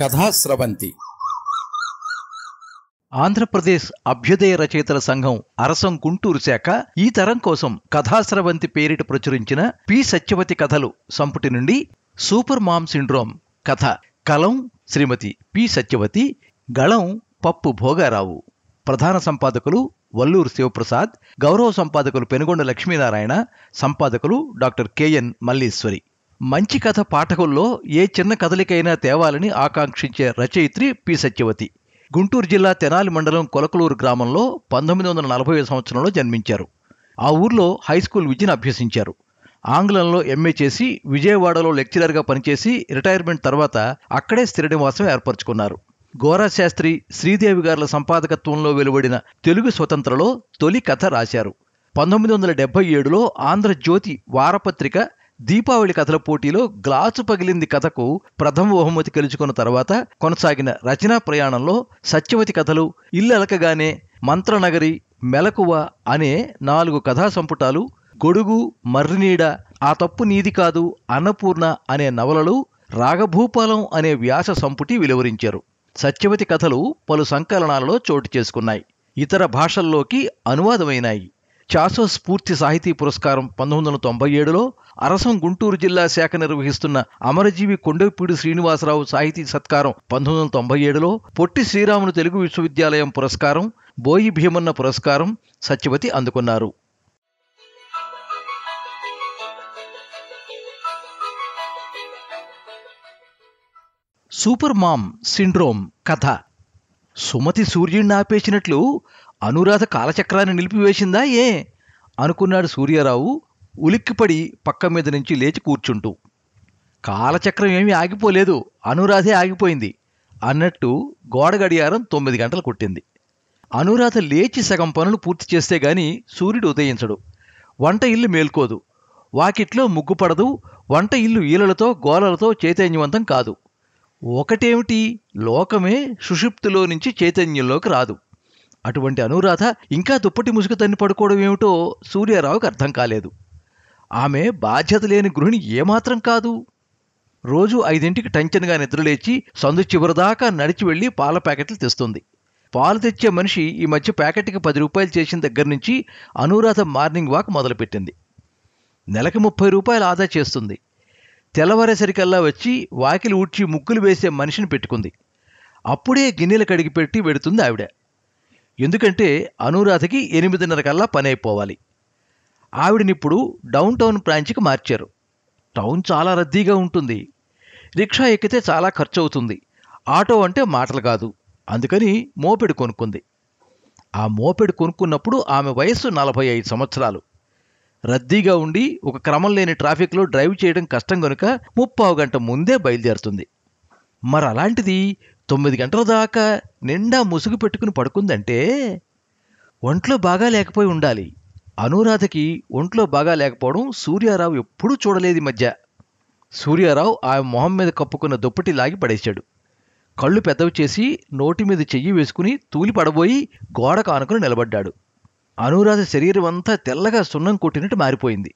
కథాస్రవంతి ఆంధ్రప్రదేశ్ అభ్యుదయ రచయితల సంఘం అరసం గుంటూరు శాఖ ఈ తరం కోసం కథాస్రవంతి పేరిట ప్రచురించిన పి సత్యవతి కథలు సంపుటి నుండి సూపర్ మామ్ సిండ్రోమ్ కథ కలం శ్రీమతి పి సత్యవతి గళం పప్పు భోగారావు ప్రధాన సంపాదకులు వల్లూరు శివప్రసాద్ గౌరవ సంపాదకులు పెనుగొండ లక్ష్మీనారాయణ సంపాదకులు డాక్టర్ కెఎన్ మల్లీశ్వరి మంచి కథ పాఠకుల్లో ఏ చిన్న కదలికైనా తేవాలని ఆకాంక్షించే రచయిత్రి పి సత్యవతి గుంటూరు జిల్లా తెనాలి మండలం కొలకలూరు గ్రామంలో పంతొమ్మిది వందల నలభై సంవత్సరంలో జన్మించారు ఆ ఊర్లో హైస్కూల్ విద్యను అభ్యసించారు ఆంగ్లంలో ఎంఏ చేసి విజయవాడలో లెక్చరర్గా పనిచేసి రిటైర్మెంట్ తర్వాత అక్కడే స్థిర నివాసం ఏర్పరచుకున్నారు శాస్త్రి శ్రీదేవి గారుల సంపాదకత్వంలో వెలువడిన తెలుగు స్వతంత్రలో తొలి కథ రాశారు పంతొమ్మిది వందల డెబ్బై ఏడులో ఆంధ్రజ్యోతి వారపత్రిక దీపావళి కథల పోటీలో గ్లాసు పగిలింది కథకు ప్రథమ బహుమతి గెలుచుకున్న తర్వాత కొనసాగిన రచనా ప్రయాణంలో సత్యవతి కథలు ఇల్లెలకగానే మంత్రనగరి మెలకువ అనే నాలుగు కథా సంపుటాలు గొడుగు మర్రినీడ ఆ తప్పు నీది కాదు అన్నపూర్ణ అనే నవలలు రాగభూపాలం అనే వ్యాస సంపుటి వెలువరించారు సత్యవతి కథలు పలు సంకలనాలలో చోటు చేసుకున్నాయి ఇతర భాషల్లోకి అనువాదమైనాయి చాసో స్ఫూర్తి సాహితీ పురస్కారం పంతొమ్మిది వందల తొంభై ఏడులో అరసం గుంటూరు జిల్లా శాఖ నిర్వహిస్తున్న అమరజీవి కొండపీడి శ్రీనివాసరావు సాహితీ సత్కారం పంతొమ్మిది వందల తొంభై ఏడులో పొట్టి శ్రీరాములు తెలుగు విశ్వవిద్యాలయం పురస్కారం బోయి భీమన్న పురస్కారం సత్యవతి అందుకున్నారు సూపర్ మామ్ సిండ్రోమ్ కథ సుమతి సూర్యుడిని ఆపేసినట్లు అనురాధ కాలచక్రాన్ని నిలిపివేసిందా ఏ అనుకున్నాడు సూర్యారావు ఉలిక్కిపడి పక్క మీద నుంచి లేచి కూర్చుంటూ కాలచక్రం ఏమీ ఆగిపోలేదు అనురాధే ఆగిపోయింది అన్నట్టు గోడ గడియారం తొమ్మిది గంటలు కొట్టింది అనురాధ లేచి సగం పనులు పూర్తి చేస్తే గాని సూర్యుడు ఉదయించడు వంట ఇల్లు మేల్కోదు వాకిట్లో ముగ్గుపడదు వంట ఇల్లు ఈలలతో గోలలతో చైతన్యవంతం కాదు ఒకటేమిటి లోకమే సుషుప్తిలో నుంచి చైతన్యంలోకి రాదు అటువంటి అనురాధ ఇంకా దుప్పటి ముసుగు తన్ని పడుకోవడం ఏమిటో సూర్యారావుకు అర్థం కాలేదు ఆమె బాధ్యత లేని గృహిణి ఏమాత్రం కాదు రోజు ఐదింటికి టంచన్గా నిద్రలేచి సందు చివరిదాకా నడిచి వెళ్ళి పాల ప్యాకెట్లు తెస్తుంది పాలు తెచ్చే మనిషి ఈ మధ్య ప్యాకెట్కి పది రూపాయలు చేసిన దగ్గర నుంచి అనురాధ మార్నింగ్ వాక్ మొదలుపెట్టింది నెలకు ముప్పై రూపాయలు ఆదా చేస్తుంది తెల్లవారేసరికల్లా వచ్చి వాకిలి ఊడ్చి ముగ్గులు వేసే మనిషిని పెట్టుకుంది అప్పుడే గిన్నెలు కడిగి పెట్టి పెడుతుంది ఆవిడ ఎందుకంటే అనురాధకి ఎనిమిదిన్నర కల్లా పని అయిపోవాలి ఆవిడనిప్పుడు డౌన్ టౌన్ బ్రాంచ్కి మార్చారు టౌన్ చాలా రద్దీగా ఉంటుంది రిక్షా ఎక్కితే చాలా ఖర్చు అవుతుంది ఆటో అంటే మాటలు కాదు అందుకని మోపెడు కొనుక్కుంది ఆ మోపెడు కొనుక్కున్నప్పుడు ఆమె వయస్సు నలభై ఐదు సంవత్సరాలు రద్దీగా ఉండి ఒక క్రమం లేని ట్రాఫిక్లో డ్రైవ్ చేయడం కష్టం కనుక ముప్పావు గంట ముందే బయలుదేరుతుంది మరి అలాంటిది తొమ్మిది గంటల దాకా నిండా ముసుగు పెట్టుకుని పడుకుందంటే ఒంట్లో బాగా లేకపోయి ఉండాలి అనురాధకి ఒంట్లో బాగా లేకపోవడం సూర్యారావు ఎప్పుడూ చూడలేదు మధ్య సూర్యారావు ఆమె మొహం మీద కప్పుకున్న దుప్పటి లాగి పడేశాడు కళ్ళు పెద్దవి చేసి నోటి మీద చెయ్యి వేసుకుని తూలి పడబోయి గోడ కానుకుని నిలబడ్డాడు అనురాధ శరీరం అంతా తెల్లగా సున్నం కొట్టినట్టు మారిపోయింది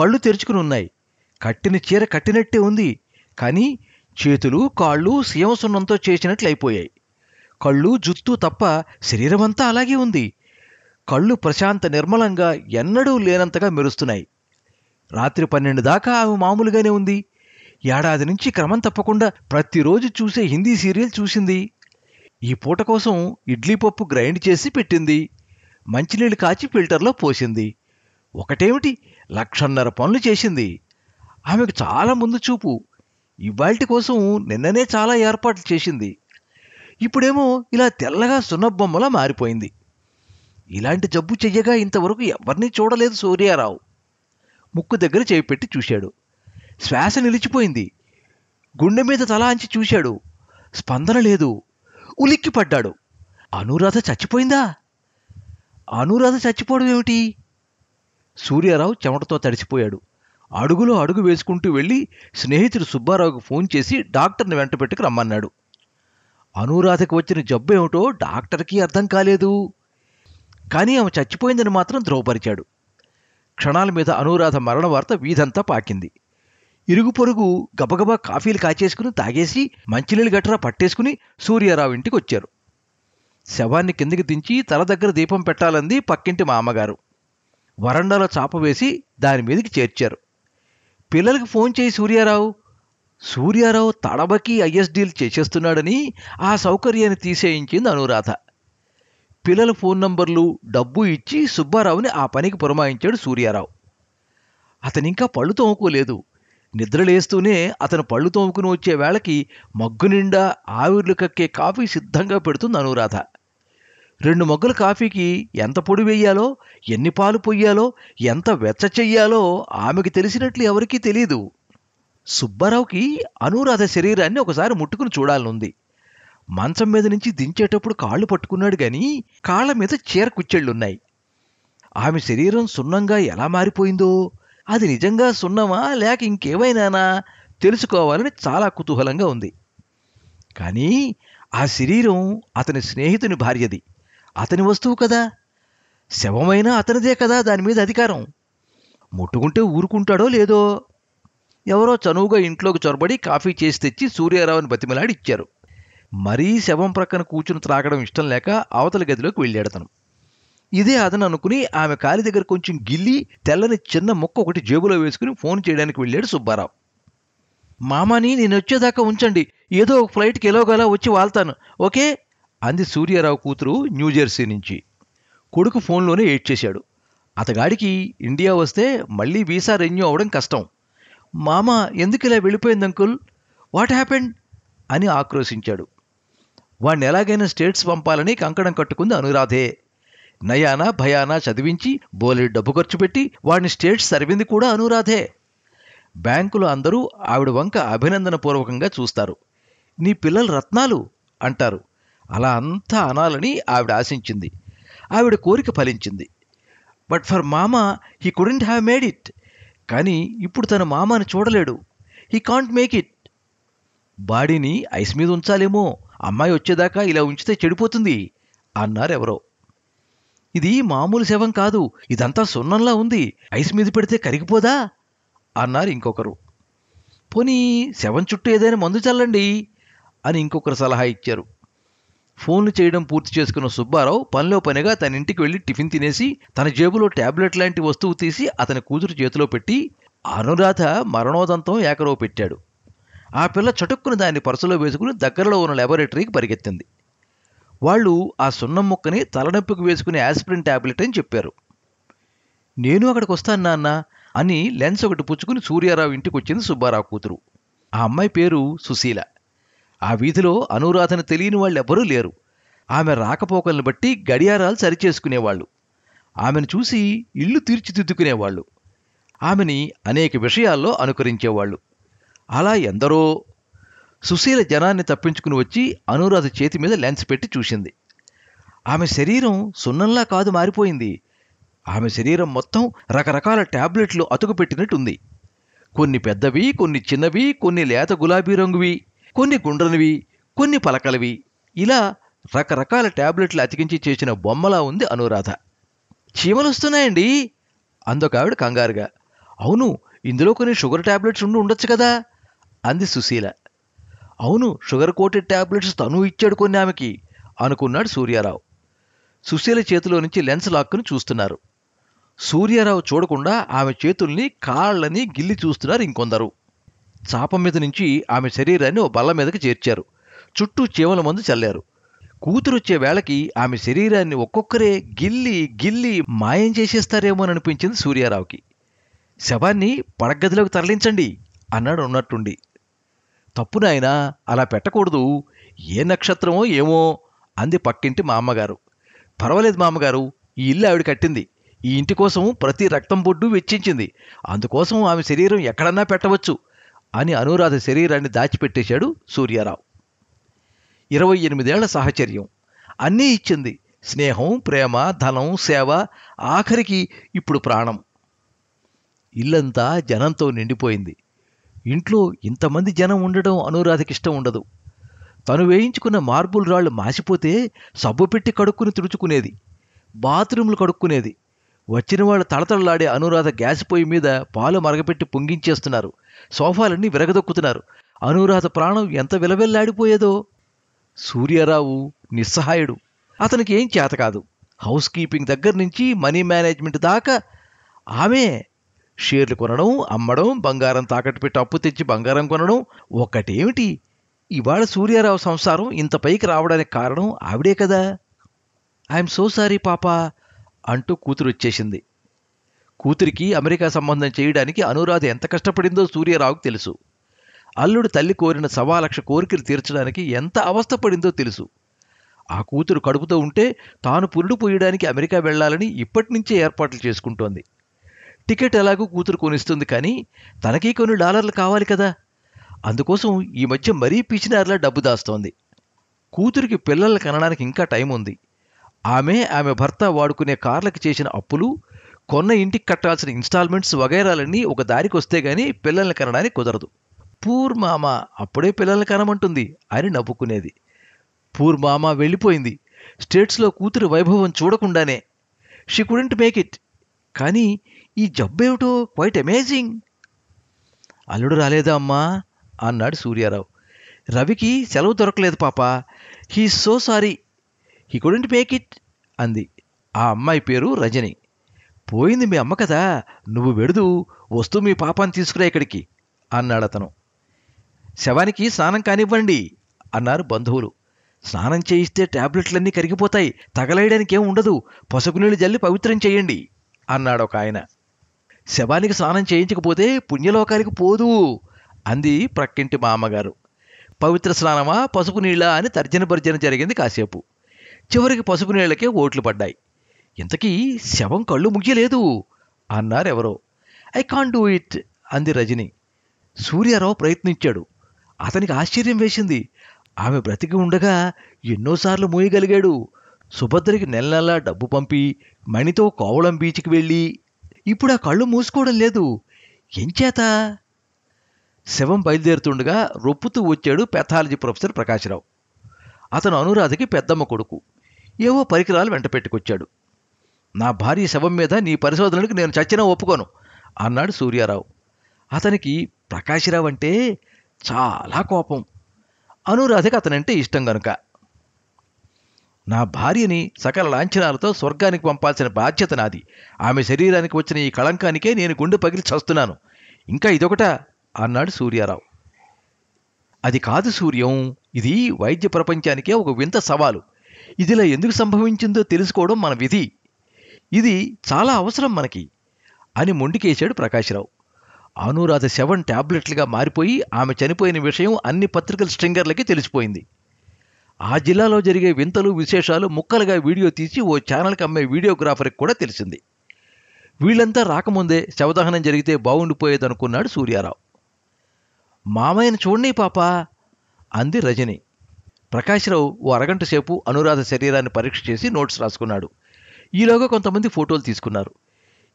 కళ్ళు తెరుచుకుని ఉన్నాయి కట్టిన చీర కట్టినట్టే ఉంది కానీ చేతులు కాళ్ళు సీమసున్నంతో సున్నంతో చేసినట్లయిపోయాయి కళ్ళు జుత్తు తప్ప శరీరమంతా అలాగే ఉంది కళ్ళు ప్రశాంత నిర్మలంగా ఎన్నడూ లేనంతగా మెరుస్తున్నాయి రాత్రి పన్నెండు దాకా ఆమె మామూలుగానే ఉంది ఏడాది నుంచి క్రమం తప్పకుండా ప్రతిరోజు చూసే హిందీ సీరియల్ చూసింది ఈ పూట కోసం ఇడ్లీ పప్పు గ్రైండ్ చేసి పెట్టింది మంచినీళ్ళు కాచి ఫిల్టర్లో పోసింది ఒకటేమిటి లక్షన్నర పనులు చేసింది ఆమెకు చాలా ముందు చూపు ఇవాళ్టి కోసం నిన్ననే చాలా ఏర్పాట్లు చేసింది ఇప్పుడేమో ఇలా తెల్లగా సున్నబొమ్మలా మారిపోయింది ఇలాంటి జబ్బు చెయ్యగా ఇంతవరకు ఎవరిని చూడలేదు సూర్యారావు ముక్కు దగ్గర చేయిపెట్టి చూశాడు శ్వాస నిలిచిపోయింది గుండె మీద అంచి చూశాడు స్పందన లేదు ఉలిక్కిపడ్డాడు అనురాధ చచ్చిపోయిందా అనురాధ చచ్చిపోవడం ఏమిటి సూర్యారావు చెమటతో తడిసిపోయాడు అడుగులో అడుగు వేసుకుంటూ వెళ్ళి స్నేహితుడు సుబ్బారావుకు ఫోన్ చేసి డాక్టర్ని వెంట పెట్టుకు రమ్మన్నాడు అనురాధకు వచ్చిన జబ్బు ఏమిటో డాక్టర్కి అర్థం కాలేదు కానీ ఆమె చచ్చిపోయిందని మాత్రం ధ్రువపరిచాడు క్షణాల మీద అనురాధ మరణ వార్త వీధంతా పాకింది ఇరుగు పొరుగు గబగబా కాఫీలు కాచేసుకుని తాగేసి మంచినీళ్ళు గట్రా పట్టేసుకుని సూర్యారావు ఇంటికి వచ్చారు శవాన్ని కిందికి దించి తల దగ్గర దీపం పెట్టాలంది పక్కింటి మా అమ్మగారు వరండాలో చాప వేసి దాని మీదకి చేర్చారు పిల్లలకి ఫోన్ చేయి సూర్యారావు సూర్యారావు తడబకి ఐఎస్డీలు చేసేస్తున్నాడని ఆ సౌకర్యాన్ని తీసేయించింది అనురాధ పిల్లల ఫోన్ నంబర్లు డబ్బు ఇచ్చి సుబ్బారావుని ఆ పనికి పురమాయించాడు సూర్యారావు అతనింకా పళ్ళు తోముకోలేదు నిద్రలేస్తూనే అతను పళ్ళు తోముకుని వచ్చే వేళకి మగ్గునిండా ఆవిర్లు కక్కే కాఫీ సిద్ధంగా పెడుతుంది అనురాధ రెండు మొగ్గలు కాఫీకి ఎంత పొడి వేయాలో ఎన్ని పాలు పొయ్యాలో ఎంత వెచ్చ చెయ్యాలో ఆమెకి తెలిసినట్లు ఎవరికీ తెలియదు సుబ్బారావుకి అనురాధ శరీరాన్ని ఒకసారి ముట్టుకుని చూడాలనుంది మంచం మీద నుంచి దించేటప్పుడు కాళ్ళు పట్టుకున్నాడు గాని కాళ్ళ మీద చీర కుచ్చెళ్ళున్నాయి ఆమె శరీరం సున్నంగా ఎలా మారిపోయిందో అది నిజంగా సున్నమా లేక ఇంకేమైనానా తెలుసుకోవాలని చాలా కుతూహలంగా ఉంది కానీ ఆ శరీరం అతని స్నేహితుని భార్యది అతని వస్తువు కదా శవమైనా అతనిదే కదా దాని మీద అధికారం ముట్టుకుంటే ఊరుకుంటాడో లేదో ఎవరో చనువుగా ఇంట్లోకి చొరబడి కాఫీ చేసి తెచ్చి సూర్యారావుని బతిమలాడి ఇచ్చారు మరీ శవం ప్రక్కన కూర్చుని త్రాగడం ఇష్టం లేక అవతల గదిలోకి వెళ్ళాడతను ఇదే అతను అనుకుని ఆమె కాలి దగ్గర కొంచెం గిల్లి తెల్లని చిన్న ముక్క ఒకటి జేబులో వేసుకుని ఫోన్ చేయడానికి వెళ్ళాడు సుబ్బారావు మామాని నేను వచ్చేదాకా ఉంచండి ఏదో ఒక ఫ్లైట్కి ఎలాగోలా వచ్చి వాళ్తాను ఓకే అంది సూర్యారావు కూతురు న్యూజెర్సీ నుంచి కొడుకు ఫోన్లోనే చేశాడు అతగాడికి ఇండియా వస్తే మళ్ళీ వీసా రెన్యూ అవ్వడం కష్టం మామ ఎందుకు ఇలా వెళ్ళిపోయింది అంకుల్ వాట్ హ్యాపెండ్ అని ఆక్రోశించాడు వాణ్ణి ఎలాగైనా స్టేట్స్ పంపాలని కంకణం కట్టుకుంది అనురాధే నయానా భయానా చదివించి బోలెడు డబ్బు ఖర్చు పెట్టి వాడిని స్టేట్స్ సరివింది కూడా అనురాధే బ్యాంకులో అందరూ ఆవిడ వంక అభినందనపూర్వకంగా చూస్తారు నీ పిల్లలు రత్నాలు అంటారు అలా అంతా అనాలని ఆవిడ ఆశించింది ఆవిడ కోరిక ఫలించింది బట్ ఫర్ మామ he couldn't have made it కానీ ఇప్పుడు తన మామని చూడలేడు హీ కాంట్ మేక్ ఇట్ బాడీని ఐస్ మీద ఉంచాలేమో అమ్మాయి వచ్చేదాకా ఇలా ఉంచితే చెడిపోతుంది అన్నారు ఎవరో ఇది మామూలు శవం కాదు ఇదంతా సున్నంలా ఉంది ఐస్ మీద పెడితే కరిగిపోదా అన్నారు ఇంకొకరు పోనీ శవం చుట్టూ ఏదైనా మందు చల్లండి అని ఇంకొకరు సలహా ఇచ్చారు ఫోన్లు చేయడం పూర్తి చేసుకున్న సుబ్బారావు పనిలో పనిగా తన ఇంటికి వెళ్లి టిఫిన్ తినేసి తన జేబులో టాబ్లెట్ లాంటి వస్తువు తీసి అతని కూతురు చేతిలో పెట్టి అనురాధ మరణోదంతం ఏకరవ పెట్టాడు ఆ పిల్ల చటుక్కున దాన్ని పరసలో వేసుకుని దగ్గరలో ఉన్న లెబొరేటరీకి పరిగెత్తింది వాళ్ళు ఆ సున్నం ముక్కని తలనొప్పికి వేసుకునే యాస్పిరిన్ టాబ్లెట్ అని చెప్పారు నేను అక్కడికి వస్తాను నాన్న అని లెన్స్ ఒకటి పుచ్చుకుని సూర్యారావు ఇంటికి వచ్చింది సుబ్బారావు కూతురు ఆ అమ్మాయి పేరు సుశీల ఆ వీధిలో అనురాధను తెలియని వాళ్ళెవ్వరూ లేరు ఆమె రాకపోకలను బట్టి గడియారాలు సరిచేసుకునేవాళ్ళు ఆమెను చూసి ఇల్లు తీర్చిదిద్దుకునేవాళ్ళు ఆమెని అనేక విషయాల్లో అనుకరించేవాళ్ళు అలా ఎందరో సుశీల జనాన్ని తప్పించుకుని వచ్చి అనురాధ చేతి మీద లెన్స్ పెట్టి చూసింది ఆమె శరీరం సున్నంలా కాదు మారిపోయింది ఆమె శరీరం మొత్తం రకరకాల ట్యాబ్లెట్లు అతుకుపెట్టినట్టుంది కొన్ని పెద్దవి కొన్ని చిన్నవి కొన్ని లేత గులాబీ రంగువి కొన్ని గుండ్రనివి కొన్ని పలకలవి ఇలా రకరకాల ట్యాబ్లెట్లు అతికించి చేసిన బొమ్మలా ఉంది అనురాధ చీమలు వస్తున్నాయండి కంగారుగా అవును ఇందులో కొన్ని షుగర్ ట్యాబ్లెట్స్ ఉండి ఉండొచ్చు కదా అంది సుశీల అవును షుగర్ కోటెడ్ ట్యాబ్లెట్స్ తను ఇచ్చాడు కొన్ని ఆమెకి అనుకున్నాడు సూర్యారావు సుశీల చేతిలో నుంచి లెన్స్ లాక్కుని చూస్తున్నారు సూర్యారావు చూడకుండా ఆమె చేతుల్ని కాళ్ళని గిల్లి చూస్తున్నారు ఇంకొందరు చాప మీద నుంచి ఆమె శరీరాన్ని ఓ బల్ల మీదకి చేర్చారు చుట్టూ చీవల మందు చల్లారు కూతురొచ్చే వేళకి ఆమె శరీరాన్ని ఒక్కొక్కరే గిల్లి గిల్లి మాయం చేసేస్తారేమోననిపించింది సూర్యారావుకి శవాన్ని పడగదిలోకి తరలించండి అన్నాడు ఉన్నట్టుండి తప్పు అలా పెట్టకూడదు ఏ నక్షత్రమో ఏమో అంది పక్కింటి మా అమ్మగారు పర్వాలేదు మామగారు ఈ ఇల్లు ఆవిడ కట్టింది ఈ ఇంటి కోసం ప్రతి రక్తం బొడ్డు వెచ్చించింది అందుకోసం ఆమె శరీరం ఎక్కడన్నా పెట్టవచ్చు అని అనురాధ శరీరాన్ని దాచిపెట్టేశాడు సూర్యారావు ఇరవై ఎనిమిదేళ్ల సాహచర్యం అన్నీ ఇచ్చింది స్నేహం ప్రేమ ధనం సేవ ఆఖరికి ఇప్పుడు ప్రాణం ఇల్లంతా జనంతో నిండిపోయింది ఇంట్లో ఇంతమంది జనం ఉండడం అనురాధకి ఇష్టం ఉండదు తను వేయించుకున్న మార్బుల్ రాళ్ళు మాసిపోతే సబ్బు పెట్టి కడుక్కుని తుడుచుకునేది బాత్రూంలు కడుక్కునేది వచ్చిన వాళ్ళు తలతలలాడే అనురాధ గ్యాస్ పొయ్యి మీద పాలు మరగపెట్టి పొంగించేస్తున్నారు సోఫాలన్నీ విరగదొక్కుతున్నారు అనురాధ ప్రాణం ఎంత విలవెల్లాడిపోయేదో సూర్యారావు నిస్సహాయుడు అతనికి ఏం చేత కాదు హౌస్ కీపింగ్ దగ్గర నుంచి మనీ మేనేజ్మెంట్ దాకా ఆమె షేర్లు కొనడం అమ్మడం బంగారం తాకట్టు పెట్టి అప్పు తెచ్చి బంగారం కొనడం ఒక్కటేమిటి ఇవాళ సూర్యారావు సంసారం ఇంత పైకి రావడానికి కారణం ఆవిడే కదా ఐఎమ్ సో సారీ పాపా అంటూ కూతురు వచ్చేసింది కూతురికి అమెరికా సంబంధం చేయడానికి అనురాధ ఎంత కష్టపడిందో సూర్యరావుకు తెలుసు అల్లుడు తల్లి కోరిన సవా లక్ష కోరికలు తీర్చడానికి ఎంత అవస్థపడిందో తెలుసు ఆ కూతురు కడుపుతో ఉంటే తాను పురుడు పోయడానికి అమెరికా వెళ్లాలని ఇప్పటి నుంచే ఏర్పాట్లు చేసుకుంటోంది టికెట్ ఎలాగూ కూతురు కొనిస్తుంది కానీ తనకి కొన్ని డాలర్లు కావాలి కదా అందుకోసం ఈ మధ్య మరీ పిచ్చినారలా డబ్బు దాస్తోంది కూతురికి పిల్లలు కనడానికి ఇంకా టైం ఉంది ఆమె ఆమె భర్త వాడుకునే కార్లకు చేసిన అప్పులు కొన్న ఇంటికి కట్టాల్సిన ఇన్స్టాల్మెంట్స్ వగైరాలన్నీ ఒక దారికి వస్తే గానీ పిల్లల్ని కనడానికి కుదరదు పూర్ మామ అప్పుడే పిల్లల్ని కనమంటుంది అని నవ్వుకునేది పూర్ మామ వెళ్ళిపోయింది స్టేట్స్లో కూతురు వైభవం చూడకుండానే షీ కుడెంట్ మేక్ ఇట్ కానీ ఈ జబ్బేమిటో క్వైట్ అమేజింగ్ అల్లుడు రాలేదా అమ్మా అన్నాడు సూర్యారావు రవికి సెలవు దొరకలేదు పాప he so sorry he couldn't make it అంది ఆ అమ్మాయి పేరు రజని పోయింది మీ అమ్మ కదా నువ్వు వెడుదు వస్తూ మీ పాపాన్ని తీసుకురా ఇక్కడికి అన్నాడు అతను శవానికి స్నానం కానివ్వండి అన్నారు బంధువులు స్నానం చేయిస్తే ట్యాబ్లెట్లన్నీ కరిగిపోతాయి తగలేయడానికి ఏం ఉండదు పసుపు నీళ్ళు జల్లి పవిత్రం చేయండి అన్నాడు ఒక ఆయన శవానికి స్నానం చేయించకపోతే పుణ్యలోకానికి పోదు అంది ప్రక్కింటి మా అమ్మగారు పవిత్ర స్నానమా పసుపు నీళ్ళ అని తర్జన భర్జన జరిగింది కాసేపు చివరికి పసుపు నీళ్ళకే ఓట్లు పడ్డాయి ఇంతకీ శవం కళ్ళు అన్నారు అన్నారెవరో ఐ కాంట్ డూ ఇట్ అంది రజని సూర్యారావు ప్రయత్నించాడు అతనికి ఆశ్చర్యం వేసింది ఆమె బ్రతికి ఉండగా ఎన్నోసార్లు మూయగలిగాడు సుభద్రకి నెల నెలా డబ్బు పంపి మణితో కోవలం బీచ్కి వెళ్ళి ఇప్పుడు ఆ కళ్ళు మూసుకోవడం లేదు ఎంచేత శవం బయలుదేరుతుండగా రొప్పుతూ వచ్చాడు పెథాలజీ ప్రొఫెసర్ ప్రకాశ్రావు అతను అనురాధకి పెద్దమ్మ కొడుకు ఏవో పరికరాలు వెంట పెట్టుకొచ్చాడు నా భార్య శవం మీద నీ పరిశోధనలకు నేను చచ్చినా ఒప్పుకోను అన్నాడు సూర్యారావు అతనికి ప్రకాశరావు అంటే చాలా కోపం అనురాధకి అతనంటే ఇష్టం గనుక నా భార్యని సకల లాంఛనాలతో స్వర్గానికి పంపాల్సిన బాధ్యత నాది ఆమె శరీరానికి వచ్చిన ఈ కళంకానికే నేను గుండె పగిలి చస్తున్నాను ఇంకా ఇదొకట అన్నాడు సూర్యారావు అది కాదు సూర్యం ఇది వైద్య ప్రపంచానికే ఒక వింత సవాలు ఇదిలా ఎందుకు సంభవించిందో తెలుసుకోవడం మన విధి ఇది చాలా అవసరం మనకి అని మొండికేశాడు ప్రకాశ్రావు అనురాధ శవన్ ట్యాబ్లెట్లుగా మారిపోయి ఆమె చనిపోయిన విషయం అన్ని పత్రికల స్ట్రింగర్లకి తెలిసిపోయింది ఆ జిల్లాలో జరిగే వింతలు విశేషాలు ముక్కలుగా వీడియో తీసి ఓ ఛానల్కి అమ్మే వీడియోగ్రాఫర్కి కూడా తెలిసింది వీళ్ళంతా రాకముందే శవదహనం జరిగితే బాగుండిపోయేదనుకున్నాడు సూర్యారావు మామయ్యను చూడండి పాపా అంది రజని ప్రకాశ్రావు ఓ అరగంట సేపు అనురాధ శరీరాన్ని పరీక్ష చేసి నోట్స్ రాసుకున్నాడు ఈలోగా కొంతమంది ఫోటోలు తీసుకున్నారు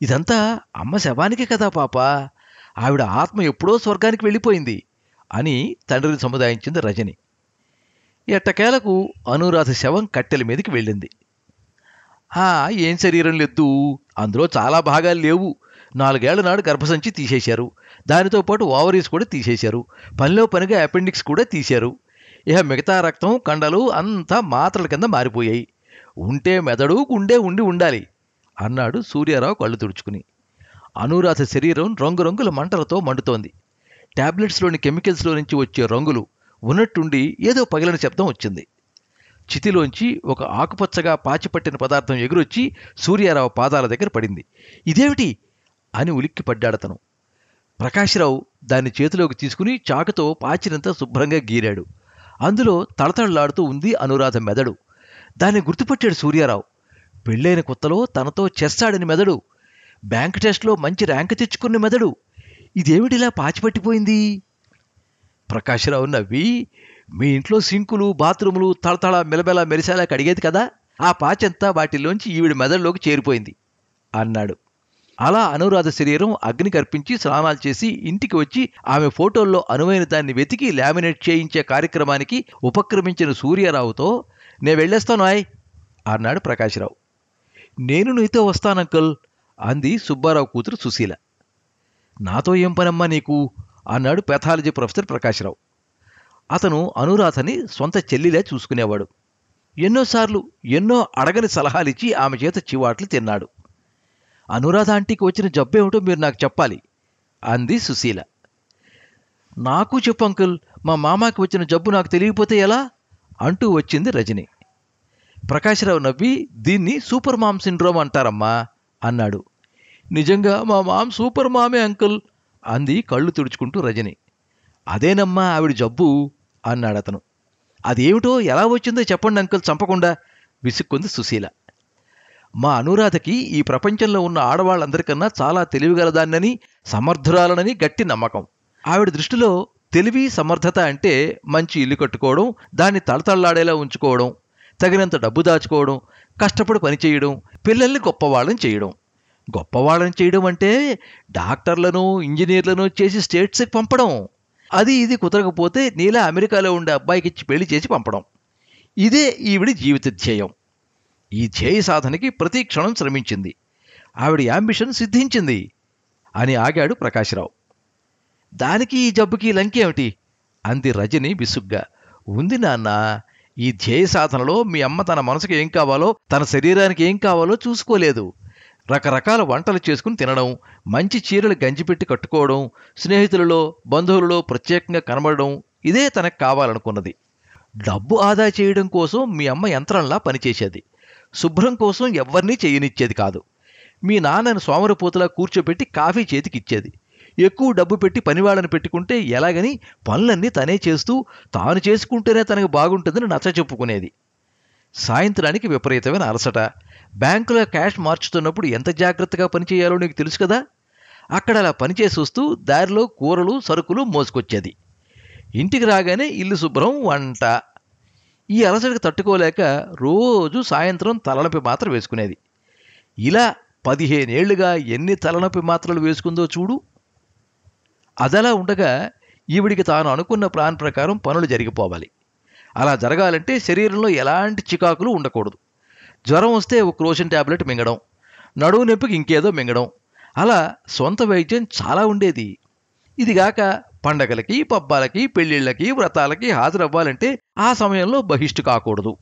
ఇదంతా అమ్మ శవానికి కదా పాప ఆవిడ ఆత్మ ఎప్పుడో స్వర్గానికి వెళ్ళిపోయింది అని తండ్రిని సముదాయించింది రజని ఎట్టకేలకు అనురాధ శవం కట్టెల మీదకి వెళ్ళింది ఏం శరీరం లేదు అందులో చాలా భాగాలు లేవు నాలుగేళ్ల నాడు గర్భసంచి తీసేశారు దానితో పాటు ఓవరీస్ కూడా తీసేశారు పనిలో పనిగా అపెండిక్స్ కూడా తీశారు ఇక మిగతా రక్తం కండలు అంతా మాత్రల కింద మారిపోయాయి ఉంటే మెదడు గుండె ఉండి ఉండాలి అన్నాడు సూర్యారావు కళ్ళు తుడుచుకుని అనురాధ శరీరం రంగురంగుల మంటలతో మండుతోంది ట్యాబ్లెట్స్లోని కెమికల్స్లో నుంచి వచ్చే రంగులు ఉన్నట్టుండి ఏదో పగిలిన శబ్దం వచ్చింది చితిలోంచి ఒక ఆకుపచ్చగా పాచిపట్టిన పదార్థం ఎగురొచ్చి సూర్యారావు పాదాల దగ్గర పడింది ఇదేమిటి అని ఉలిక్కిపడ్డాడతను ప్రకాశ్రావు దాన్ని చేతిలోకి తీసుకుని చాకుతో పాచినంతా శుభ్రంగా గీరాడు అందులో తళతళలాడుతూ ఉంది అనురాధ మెదడు దాన్ని గుర్తుపట్టాడు సూర్యారావు పెళ్ళైన కొత్తలో తనతో చెస్తాడిన మెదడు బ్యాంక్ టెస్ట్లో మంచి ర్యాంక్ తెచ్చుకున్న మెదడు ఇదేమిటిలా పాచిపట్టిపోయింది ప్రకాశ్రావు నవ్వి మీ ఇంట్లో సింకులు బాత్రూములు తలతళ మెలబెల మెరిసేలా కడిగేది కదా ఆ పాచంతా వాటిలోంచి ఈవిడి మెదడులోకి చేరిపోయింది అన్నాడు అలా అనురాధ శరీరం అగ్ని కర్పించి స్నానాలు చేసి ఇంటికి వచ్చి ఆమె ఫోటోల్లో అనువైన దాన్ని వెతికి లామినేట్ చేయించే కార్యక్రమానికి ఉపక్రమించిన సూర్యారావుతో నే వెళ్ళేస్తాను ఆయ్ అన్నాడు ప్రకాశ్రావు నేను నీతో వస్తానంకల్ అంది సుబ్బారావు కూతురు సుశీల నాతో ఏం పనమ్మా నీకు అన్నాడు పెథాలజీ ప్రొఫెసర్ ప్రకాశ్రావు అతను అనురాధని సొంత చెల్లిలా చూసుకునేవాడు ఎన్నోసార్లు ఎన్నో అడగని సలహాలిచ్చి ఆమె చేత చివాట్లు తిన్నాడు అనురాధ ఆంటీకి వచ్చిన జబ్బేమిటో మీరు నాకు చెప్పాలి అంది సుశీల నాకు చెప్పు అంకుల్ మా మామకి వచ్చిన జబ్బు నాకు తెలియకపోతే ఎలా అంటూ వచ్చింది రజని ప్రకాశ్రావు నవ్వి దీన్ని సూపర్ మామ్ సిండ్రోమ్ అంటారమ్మా అన్నాడు నిజంగా మా మామ్ సూపర్ మామే అంకుల్ అంది కళ్ళు తుడుచుకుంటూ రజని అదేనమ్మా ఆవిడ జబ్బు అన్నాడు అతను అదేమిటో ఎలా వచ్చిందో చెప్పండి అంకుల్ చంపకుండా విసుక్కుంది సుశీల మా అనురాధకి ఈ ప్రపంచంలో ఉన్న ఆడవాళ్ళందరికన్నా చాలా తెలివిగలదాన్నని సమర్థురాలనని గట్టి నమ్మకం ఆవిడ దృష్టిలో తెలివి సమర్థత అంటే మంచి ఇల్లు కట్టుకోవడం దాన్ని తలతళ్లాడేలా ఉంచుకోవడం తగినంత డబ్బు దాచుకోవడం కష్టపడి పనిచేయడం పిల్లల్ని గొప్పవాళ్ళని చేయడం గొప్పవాళ్ళని చేయడం అంటే డాక్టర్లను ఇంజనీర్లను చేసి స్టేట్స్కి పంపడం అది ఇది కుదరకపోతే నీలా అమెరికాలో ఉండే అబ్బాయికి ఇచ్చి పెళ్లి చేసి పంపడం ఇదే ఈవిడి జీవిత ధ్యేయం ఈ ధ్యేయ సాధనకి క్షణం శ్రమించింది ఆవిడ యాంబిషన్ సిద్ధించింది అని ఆగాడు ప్రకాశ్రావు దానికి ఈ జబ్బుకి లంకేమిటి అంది రజని విసుగ్గా ఉంది నాన్న ఈ ధ్యేయ సాధనలో మీ అమ్మ తన మనసుకు ఏం కావాలో తన శరీరానికి ఏం కావాలో చూసుకోలేదు రకరకాల వంటలు చేసుకుని తినడం మంచి చీరలు గంజిపెట్టి కట్టుకోవడం స్నేహితులలో బంధువులలో ప్రత్యేకంగా కనబడడం ఇదే తనకు కావాలనుకున్నది డబ్బు ఆదా చేయడం కోసం మీ అమ్మ యంత్రంలా పనిచేసేది శుభ్రం కోసం ఎవరినీ చేయనిచ్చేది కాదు మీ నాన్నను సోమరిపోతులా కూర్చోబెట్టి కాఫీ చేతికిచ్చేది ఎక్కువ డబ్బు పెట్టి పనివాళ్ళని పెట్టుకుంటే ఎలాగని పనులన్నీ తనే చేస్తూ తాను చేసుకుంటేనే తనకు బాగుంటుందని నచ్చ చెప్పుకునేది సాయంత్రానికి విపరీతమైన అలసట బ్యాంకులో క్యాష్ మార్చుతున్నప్పుడు ఎంత జాగ్రత్తగా పనిచేయాలో నీకు తెలుసు కదా అక్కడ అలా పనిచేసి వస్తూ దారిలో కూరలు సరుకులు మోసుకొచ్చేది ఇంటికి రాగానే ఇల్లు శుభ్రం వంట ఈ అలసటికి తట్టుకోలేక రోజు సాయంత్రం తలనొప్పి మాత్ర వేసుకునేది ఇలా పదిహేనేళ్లుగా ఎన్ని తలనొప్పి మాత్రలు వేసుకుందో చూడు అదలా ఉండగా ఈవిడికి తాను అనుకున్న ప్లాన్ ప్రకారం పనులు జరిగిపోవాలి అలా జరగాలంటే శరీరంలో ఎలాంటి చికాకులు ఉండకూడదు జ్వరం వస్తే ఒక క్రోషన్ ట్యాబ్లెట్ మింగడం నడువు నొప్పికి ఇంకేదో మింగడం అలా సొంత వైద్యం చాలా ఉండేది ఇదిగాక పండగలకి పబ్బాలకి పెళ్లిళ్ళకి వ్రతాలకి హాజరవ్వాలంటే ఆ సమయంలో బహిష్టు కాకూడదు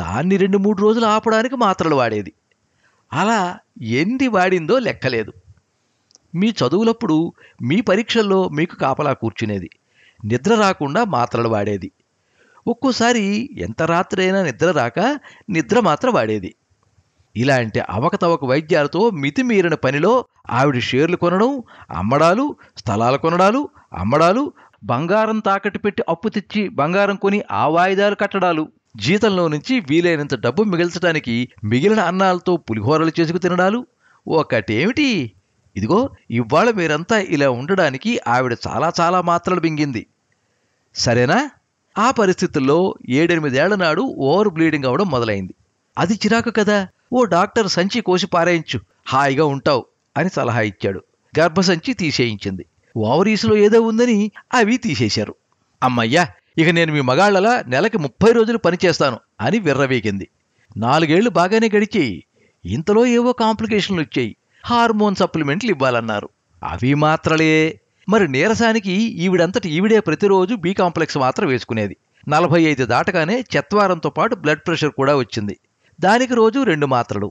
దాన్ని రెండు మూడు రోజులు ఆపడానికి మాత్రలు వాడేది అలా ఎన్ని వాడిందో లెక్కలేదు మీ చదువులప్పుడు మీ పరీక్షల్లో మీకు కాపలా కూర్చునేది నిద్ర రాకుండా మాత్రలు వాడేది ఒక్కోసారి ఎంత రాత్రైనా నిద్ర రాక నిద్ర మాత్ర వాడేది ఇలాంటి అవకతవక వైద్యాలతో మితిమీరిన పనిలో ఆవిడ షేర్లు కొనడం అమ్మడాలు స్థలాలు కొనడాలు అమ్మడాలు బంగారం తాకట్టు పెట్టి అప్పు తెచ్చి బంగారం కొని ఆ వాయిదాలు కట్టడాలు జీతంలో నుంచి వీలైనంత డబ్బు మిగిల్చడానికి మిగిలిన అన్నాలతో పులిహోరలు చేసుకు తినడాలు ఒకటేమిటి ఇదిగో ఇవాళ మీరంతా ఇలా ఉండడానికి ఆవిడ చాలా చాలా మాత్రలు బింగింది సరేనా ఆ పరిస్థితుల్లో ఏడెనిమిదేళ్ల నాడు ఓవర్ బ్లీడింగ్ అవడం మొదలైంది అది చిరాకు కదా ఓ డాక్టర్ సంచి కోసి పారేయించు హాయిగా ఉంటావు అని సలహా ఇచ్చాడు గర్భసంచి తీసేయించింది ఓవరీస్లో ఏదో ఉందని అవి తీసేశారు అమ్మయ్యా ఇక నేను మీ మగాళ్లలా నెలకి ముప్పై రోజులు పనిచేస్తాను అని విర్రవీగింది నాలుగేళ్లు బాగానే గడిచి ఇంతలో ఏవో కాంప్లికేషన్లు వచ్చాయి హార్మోన్ సప్లిమెంట్లు ఇవ్వాలన్నారు అవి మాత్రలే మరి నీరసానికి ఈవిడంతటి ఈవిడే ప్రతిరోజు బి కాంప్లెక్స్ మాత్రం వేసుకునేది నలభై ఐదు దాటగానే చెత్వారంతో పాటు బ్లడ్ ప్రెషర్ కూడా వచ్చింది దానికి రోజు రెండు మాత్రలు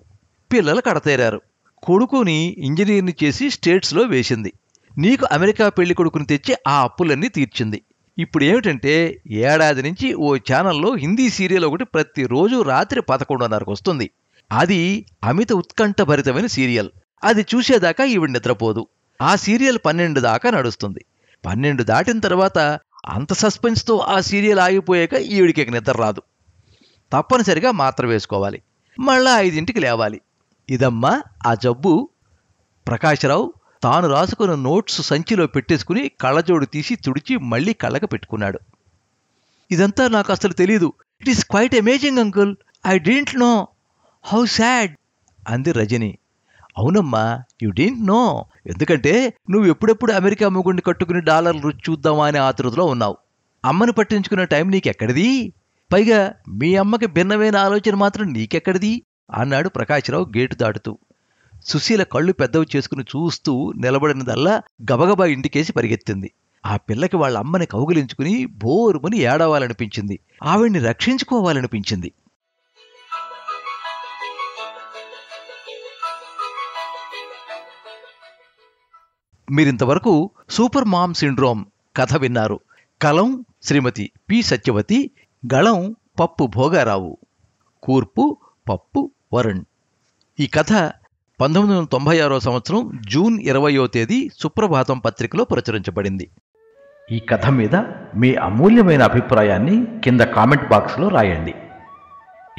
పిల్లలు కడతేరారు కొడుకుని ఇంజనీర్ని చేసి స్టేట్స్లో వేసింది నీకు అమెరికా పెళ్లి కొడుకుని తెచ్చి ఆ అప్పులన్నీ తీర్చింది ఇప్పుడు ఏమిటంటే ఏడాది నుంచి ఓ ఛానల్లో హిందీ సీరియల్ ఒకటి ప్రతిరోజు రాత్రి పదకొండున్నరకు వస్తుంది అది అమిత ఉత్కంఠభరితమైన సీరియల్ అది చూసేదాకా ఈవిడ నిద్రపోదు ఆ సీరియల్ పన్నెండు దాకా నడుస్తుంది పన్నెండు దాటిన తర్వాత అంత సస్పెన్స్తో ఆ సీరియల్ ఆగిపోయాక ఈవిడికి నిద్ర రాదు తప్పనిసరిగా మాత్ర వేసుకోవాలి మళ్ళా ఐదింటికి లేవాలి ఇదమ్మా ఆ జబ్బు ప్రకాశరావు తాను రాసుకున్న నోట్స్ సంచిలో పెట్టేసుకుని కళ్ళజోడు తీసి తుడిచి మళ్ళీ కళ్ళక పెట్టుకున్నాడు ఇదంతా నాకు అసలు తెలియదు it is quite amazing uncle I didn't know how sad అంది రజని అవునమ్మా యు డీంట్ నో ఎందుకంటే నువ్వు ఎప్పుడెప్పుడు అమెరికా మొగుడిని కట్టుకుని డాలర్లు రుచి చూద్దామా అనే ఆతృతలో ఉన్నావు అమ్మను పట్టించుకునే టైం నీకెక్కడిది పైగా మీ అమ్మకి భిన్నమైన ఆలోచన మాత్రం నీకెక్కడిది అన్నాడు ప్రకాశ్రావు గేటు దాటుతూ సుశీల కళ్ళు పెద్దవి చేసుకుని చూస్తూ నిలబడినదల్లా గబగబా ఇంటికేసి పరిగెత్తింది ఆ పిల్లకి వాళ్ళ అమ్మని కౌగిలించుకుని బోరుమని ఏడవాలనిపించింది ఆవిడ్ని రక్షించుకోవాలనిపించింది మీరింతవరకు సూపర్ మామ్ సిండ్రోమ్ కథ విన్నారు కలం శ్రీమతి పి సత్యవతి గళం పప్పు భోగారావు కూర్పు పప్పు వరుణ్ ఈ కథ పంతొమ్మిది వందల తొంభై ఆరో సంవత్సరం జూన్ ఇరవయో తేదీ సుప్రభాతం పత్రికలో ప్రచురించబడింది ఈ కథ మీద మీ అమూల్యమైన అభిప్రాయాన్ని కింద కామెంట్ బాక్స్లో రాయండి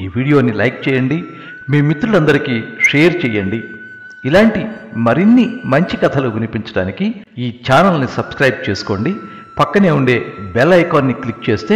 ఈ వీడియోని లైక్ చేయండి మీ మిత్రులందరికీ షేర్ చేయండి ఇలాంటి మరిన్ని మంచి కథలు వినిపించడానికి ఈ ఛానల్ని సబ్స్క్రైబ్ చేసుకోండి పక్కనే ఉండే బెల్ ఐకాన్ని క్లిక్ చేస్తే